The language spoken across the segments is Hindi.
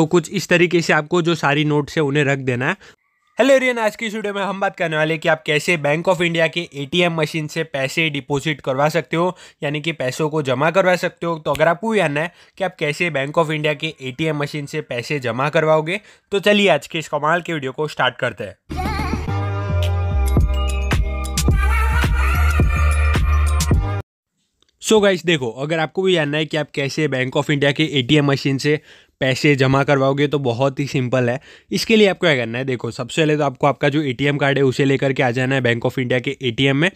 तो कुछ इस तरीके से आपको जो सारी नोट्स है उन्हें रख देना है हेलो रियन आज की वीडियो में हम बात करने वाले कि आप कैसे बैंक ऑफ इंडिया के एटीएम मशीन से पैसे डिपॉजिट करवा सकते हो यानी कि पैसों को जमा करवा सकते हो तो अगर आपको भी जानना है कि आप कैसे बैंक ऑफ इंडिया के एटीएम मशीन से पैसे जमा करवाओगे तो चलिए आज के इस कमाल के वीडियो को स्टार्ट करते हैं सो so गाइस देखो अगर आपको भी जानना है कि आप कैसे बैंक ऑफ इंडिया के एटीएम मशीन से पैसे जमा करवाओगे तो बहुत ही सिंपल है इसके लिए आपको क्या करना है देखो सबसे पहले तो आपको आपका जो ए कार्ड है उसे लेकर के आ जाना है बैंक ऑफ इंडिया के ए में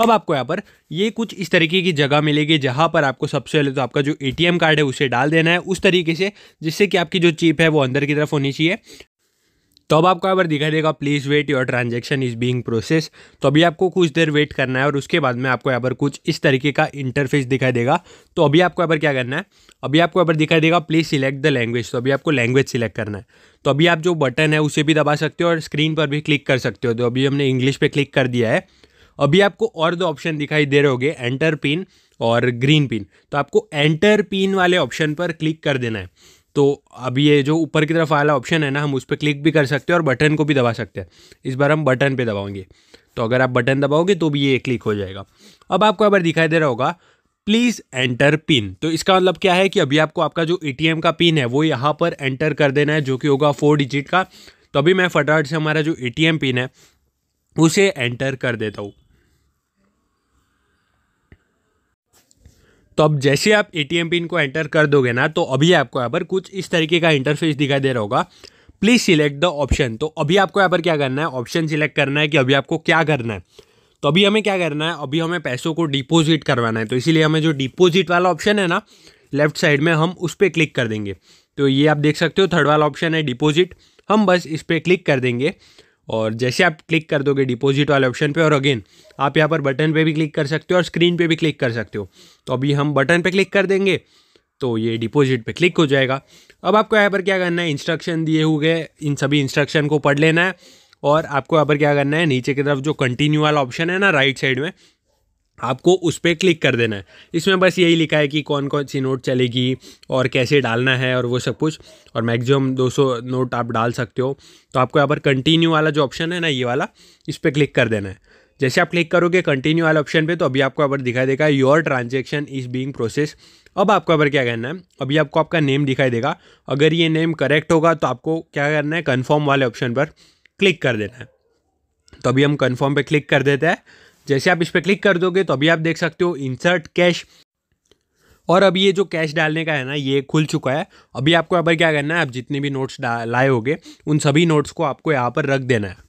अब आपको यहाँ पर ये कुछ इस तरीके की जगह मिलेगी जहाँ पर आपको सबसे पहले तो आपका जो ए कार्ड है उसे डाल देना है उस तरीके से जिससे कि आपकी जो चिप है वो अंदर की तरफ होनी चाहिए तो अब आपको यहाँ पर दिखाई देगा please wait your transaction is being process तो अभी आपको कुछ देर वेट करना है और उसके बाद में आपको यहाँ पर कुछ इस तरीके का इंटरफेस दिखाई देगा तो अभी आपको यहाँ पर क्या करना है अभी आपको यहाँ पर दिखाई देगा प्लीज़ सिलेक्ट द लैंग्वेज तो अभी आपको लैंग्वेज सिलेक्ट करना है तो अभी आप जो बटन है उसे भी दबा सकते हो और स्क्रीन पर भी क्लिक कर सकते हो तो अभी हमने इंग्लिश पर क्लिक कर दिया है अभी आपको और दो ऑप्शन दिखाई दे रहे होंगे एंटर पिन और ग्रीन पिन तो आपको एंटर पिन वाले ऑप्शन पर क्लिक कर देना है तो अब ये जो ऊपर की तरफ वाला ऑप्शन है ना हम उस पर क्लिक भी कर सकते हैं और बटन को भी दबा सकते हैं इस बार हम बटन पे दबाओगे तो अगर आप बटन दबाओगे तो भी ये क्लिक हो जाएगा अब आपको अगर दिखाई दे रहा होगा प्लीज़ एंटर पिन तो इसका मतलब क्या है कि अभी आपको आपका जो ए का पिन है वो यहाँ पर एंटर कर देना है जो कि होगा फोर डिजिट का तो अभी मैं फटाफट से हमारा जो ए पिन है उसे एंटर कर देता हूँ तो अब जैसे आप ए टी एम पिन को एंटर कर दोगे ना तो अभी आपको यहाँ पर कुछ इस तरीके का इंटरफेस दिखाई दे रहा होगा प्लीज़ सिलेक्ट द ऑप्शन तो अभी आपको यहाँ पर क्या करना है ऑप्शन सिलेक्ट करना है कि अभी आपको क्या करना है तो अभी हमें क्या करना है अभी हमें पैसों को डिपोजिट करवाना है तो इसीलिए हमें जो डिपोजिट वाला ऑप्शन है ना लेफ्ट साइड में हम उस पर क्लिक कर देंगे तो ये आप देख सकते हो थर्ड वाला ऑप्शन है डिपोजिट हम बस इस पर क्लिक कर देंगे और जैसे आप क्लिक कर दोगे डिपॉजिट वाले ऑप्शन पे और अगेन आप यहाँ पर बटन पे भी क्लिक कर सकते हो और स्क्रीन पे भी क्लिक कर सकते हो तो अभी हम बटन पे क्लिक कर देंगे तो ये डिपॉजिट पे क्लिक हो जाएगा अब आपको यहाँ पर क्या करना है इंस्ट्रक्शन दिए हुए इन सभी इंस्ट्रक्शन को पढ़ लेना है और आपको यहाँ पर क्या करना है नीचे की तरफ जो कंटिन्यू वाला ऑप्शन है ना राइट साइड में आपको उस पर क्लिक कर देना है इसमें बस यही लिखा है कि कौन कौन सी नोट चलेगी और कैसे डालना है और वो सब कुछ और मैक्सिमम 200 नोट आप डाल सकते हो तो आपको यहाँ पर कंटिन्यू वाला जो ऑप्शन है ना ये वाला इस पर क्लिक कर देना है जैसे आप क्लिक करोगे कंटिन्यू वाले ऑप्शन पे तो अभी आपको यहाँ पर दिखाई देगा your transaction is being process अब आपको यहाँ पर क्या करना है अभी आपको आपका नेम दिखाई देगा अगर ये नेम करेक्ट होगा तो आपको क्या करना है कन्फर्म वाले ऑप्शन पर क्लिक कर देना है तो अभी हम कन्फर्म पर क्लिक कर देते हैं जैसे आप इस पर क्लिक कर दोगे तो अभी आप देख सकते हो इंसर्ट कैश और अभी ये जो कैश डालने का है ना ये खुल चुका है अभी आपको यहाँ पर क्या करना है आप जितने भी नोट्स लाए होगे उन सभी नोट्स को आपको यहाँ पर रख देना है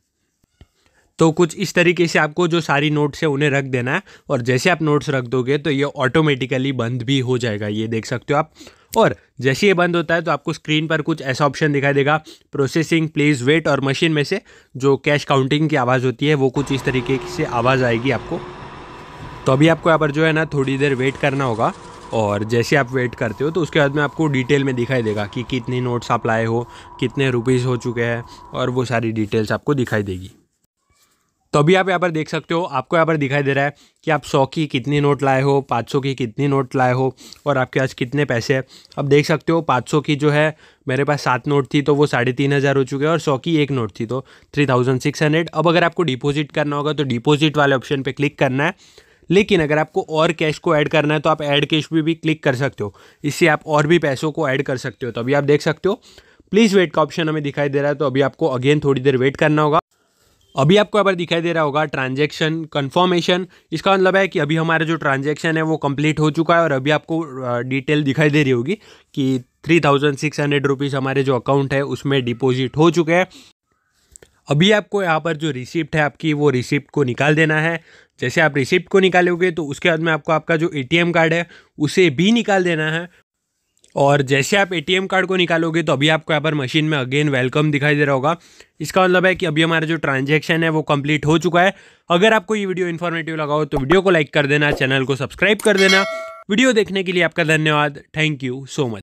तो कुछ इस तरीके से आपको जो सारी नोट्स है उन्हें रख देना है और जैसे आप नोट्स रख दोगे तो ये ऑटोमेटिकली बंद भी हो जाएगा ये देख सकते हो आप और जैसे ये बंद होता है तो आपको स्क्रीन पर कुछ ऐसा ऑप्शन दिखाई देगा प्रोसेसिंग प्लीज़ वेट और मशीन में से जो कैश काउंटिंग की आवाज़ होती है वो कुछ इस तरीके से आवाज़ आएगी आपको तो अभी आपको यहाँ पर जो है ना थोड़ी देर वेट करना होगा और जैसे आप वेट करते हो तो उसके बाद में आपको डिटेल में दिखाई देगा कि कितनी नोट्स आप लाए हो कितने रुपीज़ हो चुके हैं और वो सारी डिटेल्स आपको दिखाई देगी तो अभी आप यहाँ पर देख सकते हो आपको यहाँ पर दिखाई दे रहा है कि आप सौ की कितनी नोट लाए हो पाँच सौ की कितनी नोट लाए हो और आपके पास कितने पैसे हैं अब देख सकते हो पाँच सौ की जो है मेरे पास सात नोट थी तो वो साढ़े तीन हज़ार हो चुके हैं और सौ की एक नोट थी तो थ्री थाउजेंड सिक्स हंड्रेड अब अगर आपको डिपोज़िट करना होगा तो डिपोजिट वाले ऑप्शन पर क्लिक करना है लेकिन अगर आपको और कैश को ऐड करना है तो आप ऐड कैश भी, भी क्लिक कर सकते हो इससे आप और भी पैसों को ऐड कर सकते हो तो अभी आप देख सकते हो प्लीज़ वेट का ऑप्शन हमें दिखाई दे रहा है तो अभी आपको अगेन थोड़ी देर वेट करना होगा अभी आपको यहाँ पर दिखाई दे रहा होगा ट्रांजेक्शन कन्फर्मेशन इसका मतलब है कि अभी हमारा जो ट्रांजेक्शन है वो कंप्लीट हो चुका है और अभी आपको डिटेल दिखाई दे रही होगी कि three thousand six hundred rupees हमारे जो अकाउंट है उसमें डिपॉजिट हो चुके हैं अभी आपको यहाँ पर जो रिसिप्ट है आपकी वो रिसिप्ट को निकाल देना है जैसे आप रिसिप्ट को निकालोगे तो उसके बाद में आपको आपका जो एटीएम कार्ड है उसे भी निकाल देना है और जैसे आप एटीएम कार्ड को निकालोगे तो अभी आपको यहाँ पर मशीन में अगेन वेलकम दिखाई दे रहा होगा इसका मतलब है कि अभी हमारा जो ट्रांजेक्शन है वो कंप्लीट हो चुका है अगर आपको ये वीडियो इन्फॉर्मेटिव लगा हो तो वीडियो को लाइक कर देना चैनल को सब्सक्राइब कर देना वीडियो देखने के लिए आपका धन्यवाद थैंक यू सो मच